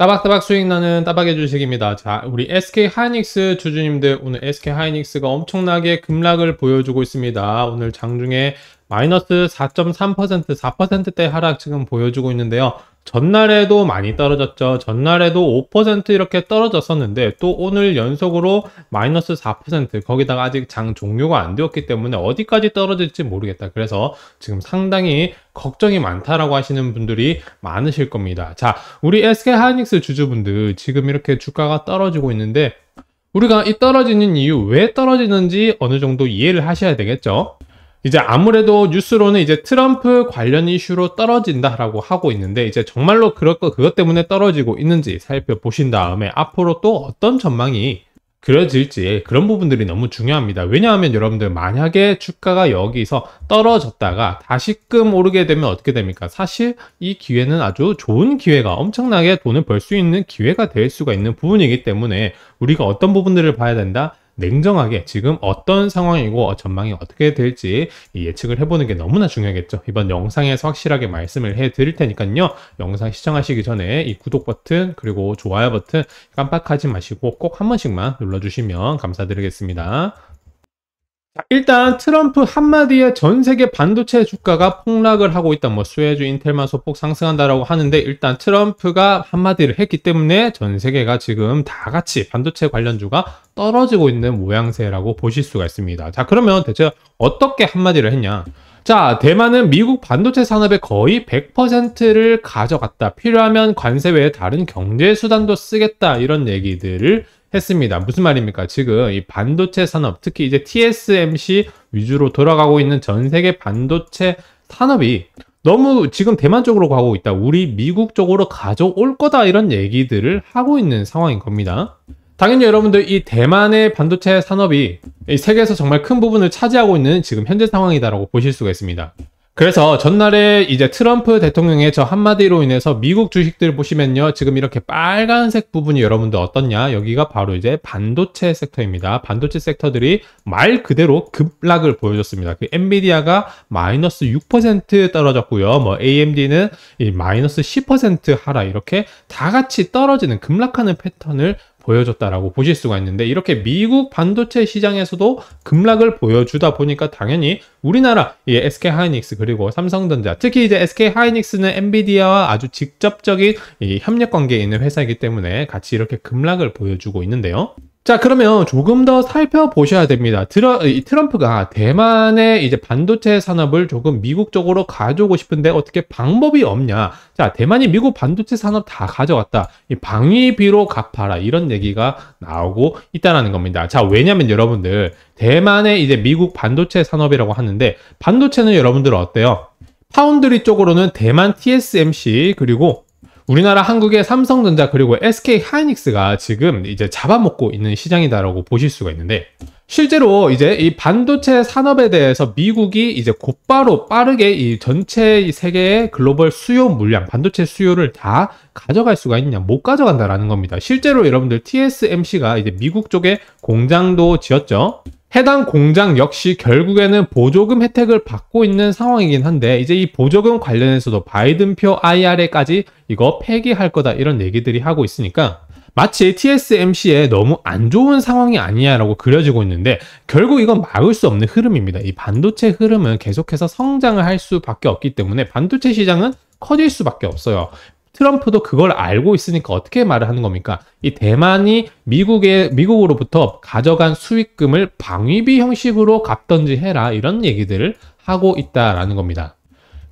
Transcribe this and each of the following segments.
따박따박 수익 나는 따박의 주식입니다. 자, 우리 SK 하이닉스 주주님들 오늘 SK 하이닉스가 엄청나게 급락을 보여주고 있습니다. 오늘 장중에 마이너스 4.3% 4%대 하락 지금 보여주고 있는데요. 전날에도 많이 떨어졌죠. 전날에도 5% 이렇게 떨어졌었는데 또 오늘 연속으로 마이너스 4% 거기다가 아직 장 종료가 안 되었기 때문에 어디까지 떨어질지 모르겠다. 그래서 지금 상당히 걱정이 많다라고 하시는 분들이 많으실 겁니다. 자, 우리 SK 하이닉스 주주분들 지금 이렇게 주가가 떨어지고 있는데 우리가 이 떨어지는 이유 왜 떨어지는지 어느 정도 이해를 하셔야 되겠죠. 이제 아무래도 뉴스로는 이제 트럼프 관련 이슈로 떨어진다라고 하고 있는데 이제 정말로 그럴 거 그것 때문에 떨어지고 있는지 살펴보신 다음에 앞으로 또 어떤 전망이 그려질지 그런 부분들이 너무 중요합니다. 왜냐하면 여러분들 만약에 주가가 여기서 떨어졌다가 다시금 오르게 되면 어떻게 됩니까? 사실 이 기회는 아주 좋은 기회가 엄청나게 돈을 벌 수 있는 기회가 될 수가 있는 부분이기 때문에 우리가 어떤 부분들을 봐야 된다? 냉정하게 지금 어떤 상황이고 전망이 어떻게 될지 예측을 해보는 게 너무나 중요하겠죠. 이번 영상에서 확실하게 말씀을 해드릴 테니까요. 영상 시청하시기 전에 이 구독 버튼 그리고 좋아요 버튼 깜빡하지 마시고 꼭 한 번씩만 눌러주시면 감사드리겠습니다. 일단 트럼프 한마디에 전 세계 반도체 주가가 폭락을 하고 있다. 뭐 수혜주 인텔만 소폭 상승한다라고 하는데 일단 트럼프가 한마디를 했기 때문에 전 세계가 지금 다 같이 반도체 관련주가 떨어지고 있는 모양새라고 보실 수가 있습니다. 자, 그러면 대체 어떻게 한마디를 했냐? 자, 대만은 미국 반도체 산업의 거의 100%를 가져갔다. 필요하면 관세 외에 다른 경제 수단도 쓰겠다. 이런 얘기들을 했습니다. 무슨 말입니까? 지금 이 반도체 산업, 특히 이제 TSMC 위주로 돌아가고 있는 전 세계 반도체 산업이 너무 지금 대만 쪽으로 가고 있다. 우리 미국 쪽으로 가져올 거다. 이런 얘기들을 하고 있는 상황인 겁니다. 당연히 여러분들 이 대만의 반도체 산업이 세계에서 정말 큰 부분을 차지하고 있는 지금 현재 상황이다라고 보실 수가 있습니다. 그래서 전날에 이제 트럼프 대통령의 저 한마디로 인해서 미국 주식들 보시면요. 지금 이렇게 빨간색 부분이 여러분들 어떻냐? 여기가 바로 이제 반도체 섹터입니다. 반도체 섹터들이 말 그대로 급락을 보여줬습니다. 그 엔비디아가 마이너스 6% 떨어졌고요. 뭐 AMD는 이 마이너스 10%하라 이렇게 다 같이 떨어지는 급락하는 패턴을 보여줬다라고 보실 수가 있는데 이렇게 미국 반도체 시장에서도 급락을 보여주다 보니까 당연히 우리나라 이 SK 하이닉스 그리고 삼성전자 특히 이제 SK 하이닉스는 엔비디아와 아주 직접적인 협력 관계에 있는 회사이기 때문에 같이 이렇게 급락을 보여주고 있는데요. 자 그러면 조금 더 살펴보셔야 됩니다. 트러, 트럼프가 대만의 이제 반도체 산업을 조금 미국 쪽으로 가져오고 싶은데 어떻게 방법이 없냐? 자 대만이 미국 반도체 산업 다 가져갔다. 이 방위비로 갚아라 이런 얘기가 나오고 있다라는 겁니다. 자 왜냐면 여러분들 대만의 이제 미국 반도체 산업이라고 하는데 반도체는 여러분들 어때요? 파운드리 쪽으로는 대만 TSMC 그리고 우리나라 한국의 삼성전자 그리고 SK 하이닉스가 지금 이제 잡아먹고 있는 시장이다라고 보실 수가 있는데 실제로 이제 이 반도체 산업에 대해서 미국이 이제 곧바로 빠르게 이 전체 세계의 글로벌 수요 물량, 반도체 수요를 다 가져갈 수가 있냐, 못 가져간다라는 겁니다. 실제로 여러분들 TSMC가 이제 미국 쪽에 공장도 지었죠. 해당 공장 역시 결국에는 보조금 혜택을 받고 있는 상황이긴 한데 이제 이 보조금 관련해서도 바이든표 IRA까지 이거 폐기할 거다 이런 얘기들이 하고 있으니까 마치 TSMC에 너무 안 좋은 상황이 아니냐라고 그려지고 있는데 결국 이건 막을 수 없는 흐름입니다. 이 반도체 흐름은 계속해서 성장을 할 수밖에 없기 때문에 반도체 시장은 커질 수밖에 없어요. 트럼프도 그걸 알고 있으니까 어떻게 말을 하는 겁니까? 이 대만이 미국에 미국으로부터 가져간 수익금을 방위비 형식으로 갚던지 해라 이런 얘기들을 하고 있다라는 겁니다.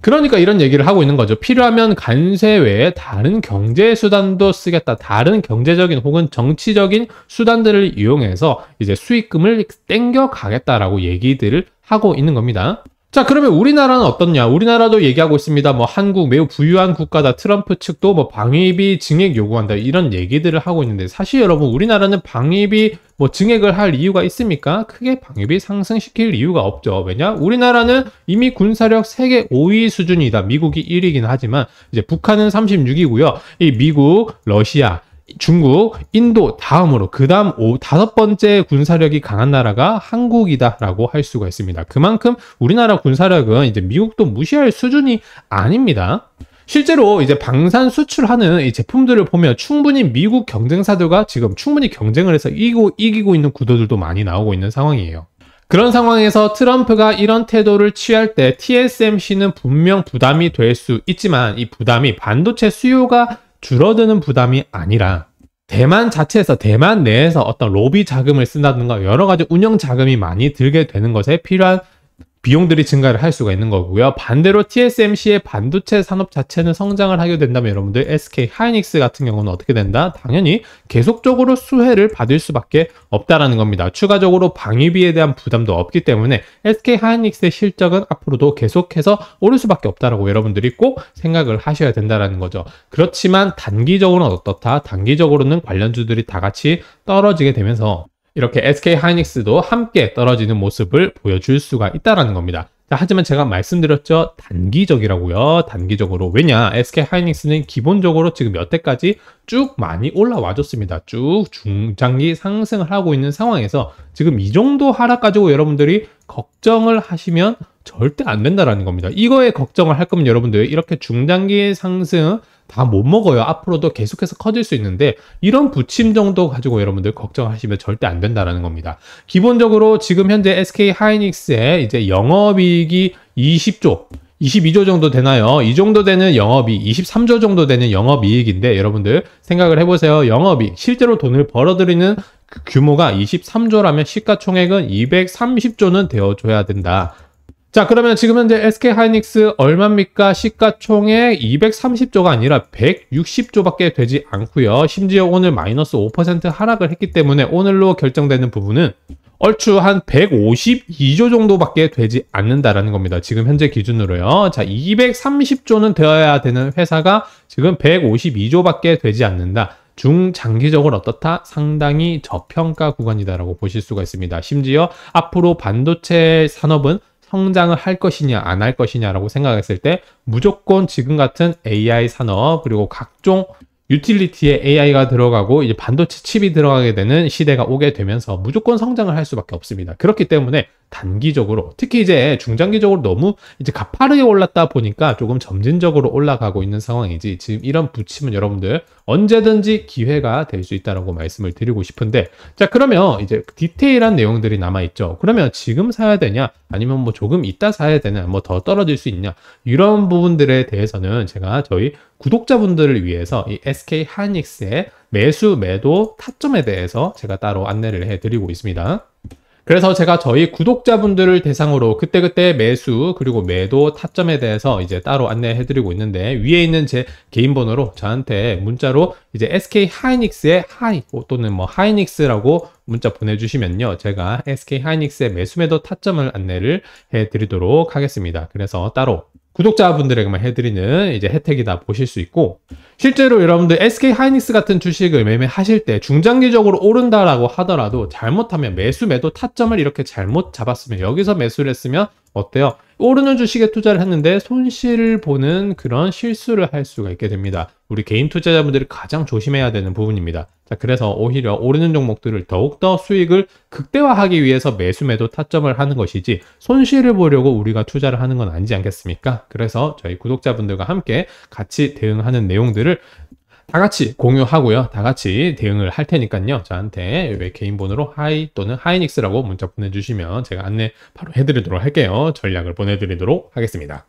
그러니까 이런 얘기를 하고 있는 거죠. 필요하면 간세 외에 다른 경제 수단도 쓰겠다. 다른 경제적인 혹은 정치적인 수단들을 이용해서 이제 수익금을 땡겨 가겠다라고 얘기들을 하고 있는 겁니다. 자, 그러면 우리나라는 어떻냐? 우리나라도 얘기하고 있습니다. 뭐 한국 매우 부유한 국가다. 트럼프 측도 뭐 방위비 증액 요구한다. 이런 얘기들을 하고 있는데 사실 여러분 우리나라는 방위비 뭐 증액을 할 이유가 있습니까? 크게 방위비 상승시킬 이유가 없죠. 왜냐? 우리나라는 이미 군사력 세계 5위 수준이다. 미국이 1위긴 하지만 이제 북한은 36이고요. 이 미국, 러시아, 중국, 인도 다음으로 그다음 오, 다섯 번째 군사력이 강한 나라가 한국이다라고 할 수가 있습니다. 그만큼 우리나라 군사력은 이제 미국도 무시할 수준이 아닙니다. 실제로 이제 방산 수출하는 이 제품들을 보면 충분히 미국 경쟁사들과 지금 충분히 경쟁을 해서 이기고 이기고 있는 구도들도 많이 나오고 있는 상황이에요. 그런 상황에서 트럼프가 이런 태도를 취할 때 TSMC는 분명 부담이 될 수 있지만 이 부담이 반도체 수요가 줄어드는 부담이 아니라 대만 자체에서 대만 내에서 어떤 로비 자금을 쓴다든가 여러 가지 운영 자금이 많이 들게 되는 것에 필요한 비용들이 증가를 할 수가 있는 거고요. 반대로 TSMC의 반도체 산업 자체는 성장을 하게 된다면 여러분들 SK 하이닉스 같은 경우는 어떻게 된다? 당연히 계속적으로 수혜를 받을 수밖에 없다라는 겁니다. 추가적으로 방위비에 대한 부담도 없기 때문에 SK 하이닉스의 실적은 앞으로도 계속해서 오를 수밖에 없다라고 여러분들이 꼭 생각을 하셔야 된다라는 거죠. 그렇지만 단기적으로는 어떻다? 단기적으로는 관련주들이 다 같이 떨어지게 되면서 이렇게 SK 하이닉스도 함께 떨어지는 모습을 보여줄 수가 있다라는 겁니다. 자, 하지만 제가 말씀드렸죠. 단기적이라고요. 단기적으로. 왜냐? SK 하이닉스는 기본적으로 지금 여태까지 쭉 많이 올라와 줬습니다. 쭉 중장기 상승을 하고 있는 상황에서 지금 이 정도 하락 가지고 여러분들이 걱정을 하시면 절대 안 된다라는 겁니다. 이거에 걱정을 할 거면 여러분들 이렇게 중장기 상승 다 못 먹어요. 앞으로도 계속해서 커질 수 있는데 이런 부침 정도 가지고 여러분들 걱정하시면 절대 안 된다라는 겁니다. 기본적으로 지금 현재 SK 하이닉스의 이제 영업이익이 20조 22조 정도 되나요? 이 정도 되는 영업이 23조 정도 되는 영업이익인데 여러분들 생각을 해보세요. 영업이익, 실제로 돈을 벌어들이는 그 규모가 23조라면 시가총액은 230조는 되어줘야 된다. 자 그러면 지금 현재 SK 하이닉스 얼마입니까? 시가총액 230조가 아니라 160조밖에 되지 않고요. 심지어 오늘 마이너스 5% 하락을 했기 때문에 오늘로 결정되는 부분은 얼추 한 152조 정도밖에 되지 않는다라는 겁니다. 지금 현재 기준으로요. 자, 230조는 되어야 되는 회사가 지금 152조밖에 되지 않는다. 중장기적으로 어떻다? 상당히 저평가 구간이다라고 보실 수가 있습니다. 심지어 앞으로 반도체 산업은 성장을 할 것이냐 안 할 것이냐라고 생각했을 때 무조건 지금 같은 AI 산업 그리고 각종 유틸리티에 AI가 들어가고 이제 반도체 칩이 들어가게 되는 시대가 오게 되면서 무조건 성장을 할 수밖에 없습니다. 그렇기 때문에 단기적으로 특히 이제 중장기적으로 너무 이제 가파르게 올랐다 보니까 조금 점진적으로 올라가고 있는 상황이지 지금 이런 부침은 여러분들 언제든지 기회가 될 수 있다라고 말씀을 드리고 싶은데 자 그러면 이제 디테일한 내용들이 남아 있죠. 그러면 지금 사야 되냐 아니면 뭐 조금 이따 사야 되냐 뭐 더 떨어질 수 있냐 이런 부분들에 대해서는 제가 저희 구독자분들을 위해서 이 SK 하이닉스의 매수 매도 타점에 대해서 제가 따로 안내를 해드리고 있습니다. 그래서 제가 저희 구독자분들을 대상으로 그때그때 매수 그리고 매도 타점에 대해서 이제 따로 안내해 드리고 있는데 위에 있는 제 개인 번호로 저한테 문자로 이제 SK 하이닉스의 하이 어, 또는 뭐 하이닉스라고 문자 보내주시면요 제가 SK 하이닉스의 매수 매도 타점을 안내를 해 드리도록 하겠습니다 그래서 따로 구독자분들에게만 해드리는 이제 혜택이다 보실 수 있고 실제로 여러분들 SK 하이닉스 같은 주식을 매매하실 때 중장기적으로 오른다라고 하더라도 잘못하면 매수 매도 타점을 이렇게 잘못 잡았으면 여기서 매수를 했으면 어때요? 오르는 주식에 투자를 했는데 손실을 보는 그런 실수를 할 수가 있게 됩니다. 우리 개인 투자자분들이 가장 조심해야 되는 부분입니다. 자, 그래서 오히려 오르는 종목들을 더욱더 수익을 극대화하기 위해서 매수매도 타점을 하는 것이지 손실을 보려고 우리가 투자를 하는 건 아니지 않겠습니까? 그래서 저희 구독자분들과 함께 같이 대응하는 내용들을 다 같이 공유하고요. 다 같이 대응을 할 테니까요. 저한테 왜 개인 번호로 하이 또는 하이닉스라고 문자 보내주시면 제가 안내 바로 해드리도록 할게요. 전략을 보내드리도록 하겠습니다.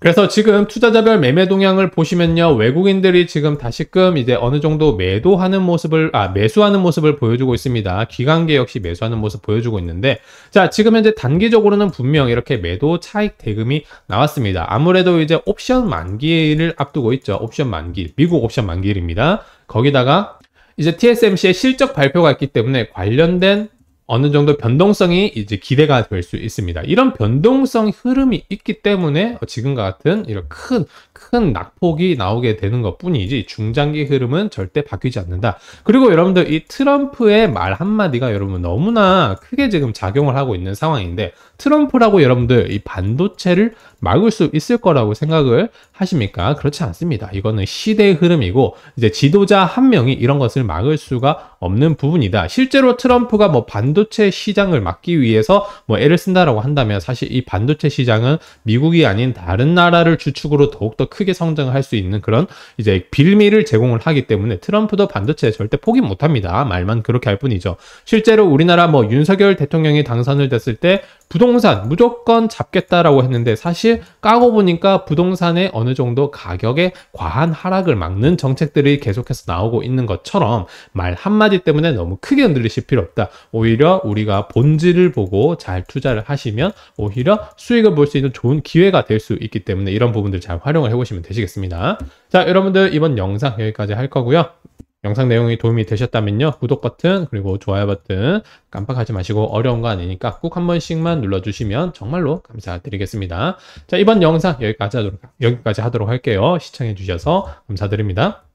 그래서 지금 투자자별 매매 동향을 보시면요. 외국인들이 지금 다시금 이제 어느 정도 매도하는 모습을, 아, 매수하는 모습을 보여주고 있습니다. 기관계 역시 매수하는 모습 보여주고 있는데, 자, 지금 현재 단기적으로는 분명 이렇게 매도 차익 대금이 나왔습니다. 아무래도 이제 옵션 만기를 앞두고 있죠. 옵션 만기, 미국 옵션 만기일입니다. 거기다가 이제 TSMC의 실적 발표가 있기 때문에 관련된 어느 정도 변동성이 이제 기대가 될 수 있습니다. 이런 변동성 흐름이 있기 때문에 지금과 같은 이런 큰, 큰 낙폭이 나오게 되는 것 뿐이지 중장기 흐름은 절대 바뀌지 않는다. 그리고 여러분들 이 트럼프의 말 한마디가 여러분 너무나 크게 지금 작용을 하고 있는 상황인데 트럼프라고 여러분들 이 반도체를 막을 수 있을 거라고 생각을 하십니까? 그렇지 않습니다. 이거는 시대의 흐름이고 이제 지도자 한 명이 이런 것을 막을 수가 없는 부분이다. 실제로 트럼프가 뭐 반도체 시장을 막기 위해서 뭐 애를 쓴다라고 한다면 사실 이 반도체 시장은 미국이 아닌 다른 나라를 주축으로 더욱더 크게 성장을 할 수 있는 그런 이제 빌미를 제공을 하기 때문에 트럼프도 반도체 절대 포기 못합니다. 말만 그렇게 할 뿐이죠. 실제로 우리나라 뭐 윤석열 대통령이 당선을 됐을 때 부동산 무조건 잡겠다라고 했는데 사실 까고 보니까 부동산의 어느 정도 가격의 과한 하락을 막는 정책들이 계속해서 나오고 있는 것처럼 말 한마디 때문에 너무 크게 흔들리실 필요 없다. 오히려 우리가 본질을 보고 잘 투자를 하시면 오히려 수익을 볼 수 있는 좋은 기회가 될 수 있기 때문에 이런 부분들 잘 활용을 해보시면 되시겠습니다. 자, 여러분들 이번 영상 여기까지 할 거고요. 영상 내용이 도움이 되셨다면요. 구독 버튼 그리고 좋아요 버튼 깜빡하지 마시고 어려운 거 아니니까 꼭 한 번씩만 눌러주시면 정말로 감사드리겠습니다. 자 이번 영상 여기까지 하도록, 여기까지 하도록 할게요. 시청해주셔서 감사드립니다.